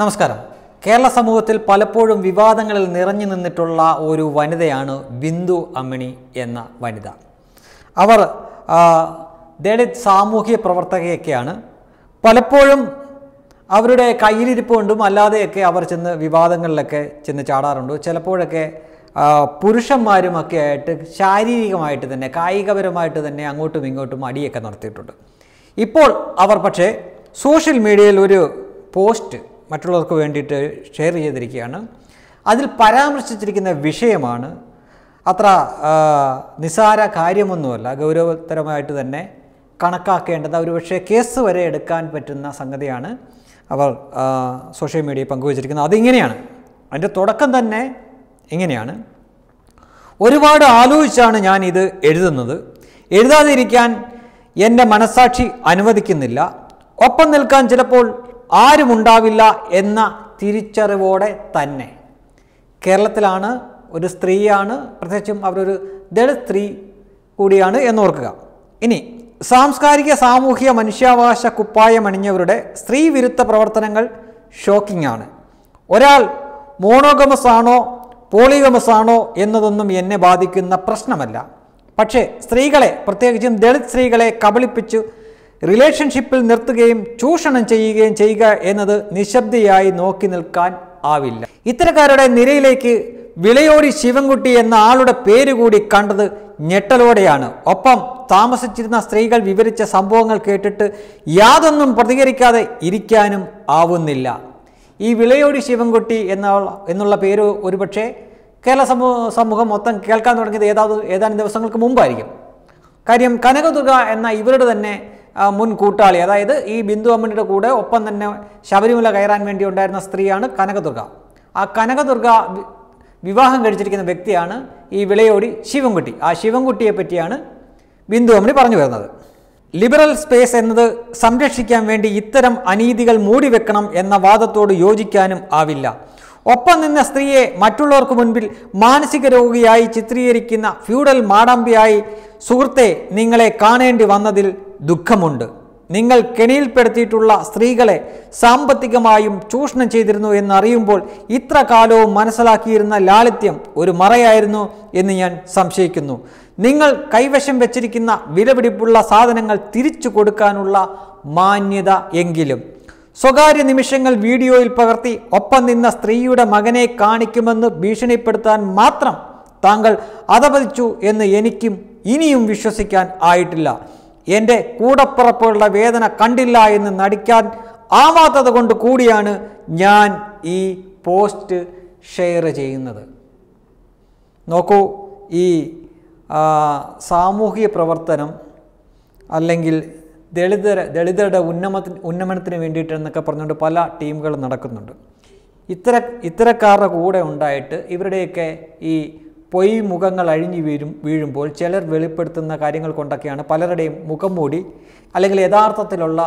നമസ്കാരം കേരള സമൂഹത്തിൽ പലപ്പോഴും വിവാദങ്ങളിൽ നിറഞ്ഞു നിന്നിട്ടുള്ള ഒരു വനിതയാണ് ബിന്ദു അമ്മിണി എന്ന വനിത അവർ ദളിത് സാമൂഹ്യ പ്രവർത്തകയൊക്കെയാണ് പലപ്പോഴും അവരുടെ കയ്യിലിരിപ്പ് കൊണ്ടും അല്ലാതെയൊക്കെ അവർ ചെന്ന് വിവാദങ്ങളിലൊക്കെ ചെന്ന് ചാടാറുണ്ട് ചിലപ്പോഴൊക്കെ പുരുഷന്മാരുമൊക്കെ ആയിട്ട് ശാരീരികമായിട്ട് തന്നെ കായികപരമായിട്ട് തന്നെ അങ്ങോട്ടും ഇങ്ങോട്ടും അടിയൊക്കെ നടത്തിയിട്ടുണ്ട് ഇപ്പോൾ അവർ പക്ഷേ സോഷ്യൽ മീഡിയയിൽ ഒരു പോസ്റ്റ് മറ്റുള്ളവർക്ക് വേണ്ടിയിട്ട് ഷെയർ ചെയ്തിരിക്കുകയാണ് അതിൽ പരാമർശിച്ചിരിക്കുന്ന വിഷയമാണ് അത്ര നിസാര കാര്യമൊന്നുമല്ല ഗൗരവതരമായിട്ട് തന്നെ കണക്കാക്കേണ്ടത് ഒരുപക്ഷെ കേസ് വരെ എടുക്കാൻ പറ്റുന്ന സംഗതിയാണ് അവർ സോഷ്യൽ മീഡിയയിൽ പങ്കുവച്ചിരിക്കുന്നത് അതിങ്ങനെയാണ് അതിൻ്റെ തുടക്കം തന്നെ ഇങ്ങനെയാണ് ഒരുപാട് ആലോചിച്ചാണ് ഞാൻ ഇത് എഴുതുന്നത് എഴുതാതിരിക്കാൻ എൻ്റെ മനസാക്ഷി അനുവദിക്കുന്നില്ല ഒപ്പം നിൽക്കാൻ ചിലപ്പോൾ ആരുമുണ്ടാവില്ല എന്ന തിരിച്ചറിവോടെ തന്നെ കേരളത്തിലാണ് ഒരു സ്ത്രീയാണ് പ്രത്യേകിച്ചും അവരൊരു ദളിത് സ്ത്രീ കൂടിയാണ് എന്നോർക്കുക ഇനി സാംസ്കാരിക സാമൂഹിക മനുഷ്യാവകാശ കുപ്പായമണിഞ്ഞവരുടെ സ്ത്രീ വിരുദ്ധ പ്രവർത്തനങ്ങൾ ഷോക്കിംഗ് ആണ് ഒരാൾ മോണോഗമസ് ആണോ പോളിഗമസ് ആണോ എന്നതൊന്നും എന്നെ ബാധിക്കുന്ന പ്രശ്നമല്ല പക്ഷേ സ്ത്രീകളെ പ്രത്യേകിച്ചും ദളിത് സ്ത്രീകളെ കബളിപ്പിച്ചു റിലേഷൻഷിപ്പിൽ നിർത്തുകയും ചൂഷണം ചെയ്യുകയും ചെയ്യുക എന്നത് നിശബ്ദിയായി നോക്കി നിൽക്കാൻ ആവില്ല ഇത്തരക്കാരുടെ നിരയിലേക്ക് വിളയോടി ശിവൻകുട്ടി എന്ന ആളുടെ പേര് കൂടി കണ്ടത് ഞെട്ടലോടെയാണ് ഒപ്പം താമസിച്ചിരുന്ന സ്ത്രീകൾ വിവരിച്ച സംഭവങ്ങൾ കേട്ടിട്ട് യാതൊന്നും പ്രതികരിക്കാതെ ഇരിക്കാനും ആവുന്നില്ല ഈ വിളയോടി ശിവൻകുട്ടി എന്ന എന്നുള്ള പേര് ഒരുപക്ഷെ കേരള സമൂഹ സമൂഹം മൊത്തം കേൾക്കാൻ തുടങ്ങിയത് ഏതാ ഏതാനും ദിവസങ്ങൾക്ക് മുമ്പായിരിക്കും കാര്യം കനകതുക എന്ന ഇവരുടെ തന്നെ മുൻ കൂട്ടാളി അതായത് ഈ ബിന്ദു അമ്മണിയുടെ കൂടെ ഒപ്പം തന്നെ ശബരിമല കയറാൻ വേണ്ടി ഉണ്ടായിരുന്ന സ്ത്രീയാണ് കനകദുർഗ ആ കനകദുർഗ വിവാഹം കഴിച്ചിരിക്കുന്ന വ്യക്തിയാണ് ഈ വിളയോടി ശിവൻകുട്ടി ആ ശിവൻകുട്ടിയെ പറ്റിയാണ് ബിന്ദു അമ്മണി പറഞ്ഞു വരുന്നത് ലിബറൽ സ്പേസ് എന്നത് സംരക്ഷിക്കാൻ വേണ്ടി ഇത്തരം അനീതികൾ മൂടിവെക്കണം എന്ന വാദത്തോട് യോജിക്കാനും ആവില്ല ഒപ്പം നിന്ന സ്ത്രീയെ മറ്റുള്ളവർക്ക് മുൻപിൽ മാനസിക രോഗിയായി ചിത്രീകരിക്കുന്ന ഫ്യൂഡൽ മാടമ്പിയായി സുഹൃത്തെ നിങ്ങളെ കാണേണ്ടി വന്നതിൽ ദുഃഖമുണ്ട് നിങ്ങൾ കെണിയിൽപ്പെടുത്തിയിട്ടുള്ള സ്ത്രീകളെ സാമ്പത്തികമായും ചൂഷണം ചെയ്തിരുന്നു എന്നറിയുമ്പോൾ ഇത്ര കാലവും മനസ്സിലാക്കിയിരുന്ന ലാളിത്യം ഒരു മറയായിരുന്നു എന്ന് ഞാൻ സംശയിക്കുന്നു നിങ്ങൾ കൈവശം വെച്ചിരിക്കുന്ന വിലപിടിപ്പുള്ള സാധനങ്ങൾ തിരിച്ചു കൊടുക്കാനുള്ള മാന്യത എങ്കിലും സ്വകാര്യ നിമിഷങ്ങൾ വീഡിയോയിൽ പകർത്തി ഒപ്പം നിന്ന സ്ത്രീയുടെ മകനെ കാണിക്കുമെന്ന് ഭീഷണിപ്പെടുത്താൻ മാത്രം താങ്കൾ അതപതിച്ചു എന്ന് എനിക്കും ഇനിയും വിശ്വസിക്കാൻ ആയിട്ടില്ല എൻ്റെ കൂടപ്പുറപ്പുകളുടെ വേദന കണ്ടില്ല എന്ന് നടിക്കാൻ ആവാത്തത് കൊണ്ട് കൂടിയാണ് ഞാൻ ഈ പോസ്റ്റ് ഷെയർ ചെയ്യുന്നത് നോക്കൂ ഈ സാമൂഹിക പ്രവർത്തനം അല്ലെങ്കിൽ ദളിതര ദളിതരുടെ ഉന്നമത്തിന് ഉന്നമനത്തിന് വേണ്ടിയിട്ടെന്നൊക്കെ എന്നൊക്കെ പറഞ്ഞുകൊണ്ട് പല ടീമുകൾ നടക്കുന്നുണ്ട് ഇത്തര ഇത്തരക്കാരുടെ കൂടെ ഉണ്ടായിട്ട് ഇവരുടെയൊക്കെ ഈ പൊയ് മുഖങ്ങൾ അഴിഞ്ഞു വീഴും വീഴുമ്പോൾ ചിലർ വെളിപ്പെടുത്തുന്ന കാര്യങ്ങൾ കൊണ്ടൊക്കെയാണ് പലരുടെയും മുഖം മൂടി അല്ലെങ്കിൽ യഥാർത്ഥത്തിലുള്ള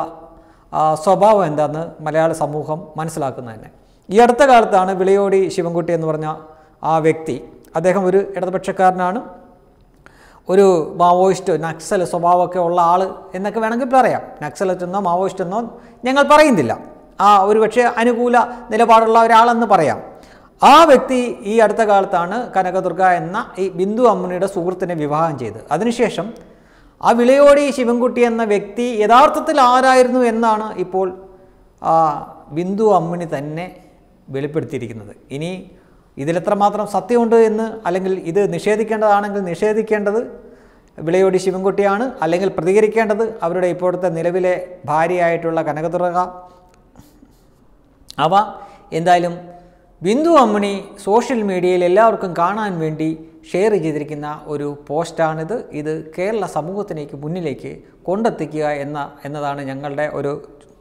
സ്വഭാവം എന്താണെന്ന് മലയാള സമൂഹം മനസ്സിലാക്കുന്നത് തന്നെ ഈ അടുത്ത കാലത്താണ് വിളയോടി ശിവൻകുട്ടി എന്ന് പറഞ്ഞ ആ വ്യക്തി അദ്ദേഹം ഒരു ഇടതുപക്ഷക്കാരനാണ് ഒരു മാവോയിസ്റ്റോ നക്സൽ സ്വഭാവമൊക്കെ ഉള്ള ആൾ എന്നൊക്കെ വേണമെങ്കിൽ പറയാം നക്സലറ്റ് എന്നോ മാവോയിസ്റ്റ് എന്നോ ഞങ്ങൾ പറയുന്നില്ല ആ ഒരു പക്ഷേ അനുകൂല നിലപാടുള്ള ഒരാളെന്ന് പറയാം ആ വ്യക്തി ഈ അടുത്ത കാലത്താണ് കനകദുർഗ എന്ന ഈ ബിന്ദു അമ്മുണിയുടെ സുഹൃത്തിനെ വിവാഹം ചെയ്ത് അതിനുശേഷം ആ വിളയോടി ശിവൻകുട്ടി എന്ന വ്യക്തി യഥാർത്ഥത്തിൽ ആരായിരുന്നു എന്നാണ് ഇപ്പോൾ ആ ബിന്ദു അമ്മണി തന്നെ വെളിപ്പെടുത്തിയിരിക്കുന്നത് ഇനി ഇതിലെത്രമാത്രം സത്യമുണ്ട് എന്ന് അല്ലെങ്കിൽ ഇത് നിഷേധിക്കേണ്ടതാണെങ്കിൽ നിഷേധിക്കേണ്ടത് വിളയോടി ശിവൻകുട്ടിയാണ് അല്ലെങ്കിൽ പ്രതികരിക്കേണ്ടത് അവരുടെ ഇപ്പോഴത്തെ നിലവിലെ ഭാര്യയായിട്ടുള്ള കനകതുറക അവ എന്തായാലും ബിന്ദു അമ്മണി സോഷ്യൽ മീഡിയയിൽ എല്ലാവർക്കും കാണാൻ വേണ്ടി ഷെയർ ചെയ്തിരിക്കുന്ന ഒരു പോസ്റ്റാണിത് ഇത് കേരള സമൂഹത്തിലേക്ക് മുന്നിലേക്ക് കൊണ്ടെത്തിക്കുക എന്ന എന്നതാണ് ഞങ്ങളുടെ ഒരു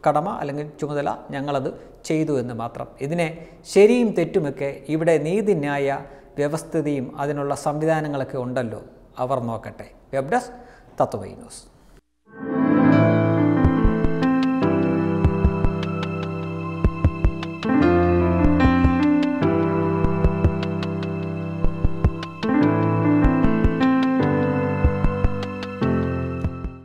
കടമ അല്ലെങ്കിൽ ചുമതല ഞങ്ങളത് ചെയ്തു എന്ന് മാത്രം ഇതിനെ ശരിയും തെറ്റുമൊക്കെ ഇവിടെ നീതിന്യായ വ്യവസ്ഥിതിയും അതിനുള്ള സംവിധാനങ്ങളൊക്കെ ഉണ്ടല്ലോ അവർ നോക്കട്ടെ വെബ് ഡെസ്ക് തത്വബൈ ന്യൂസ്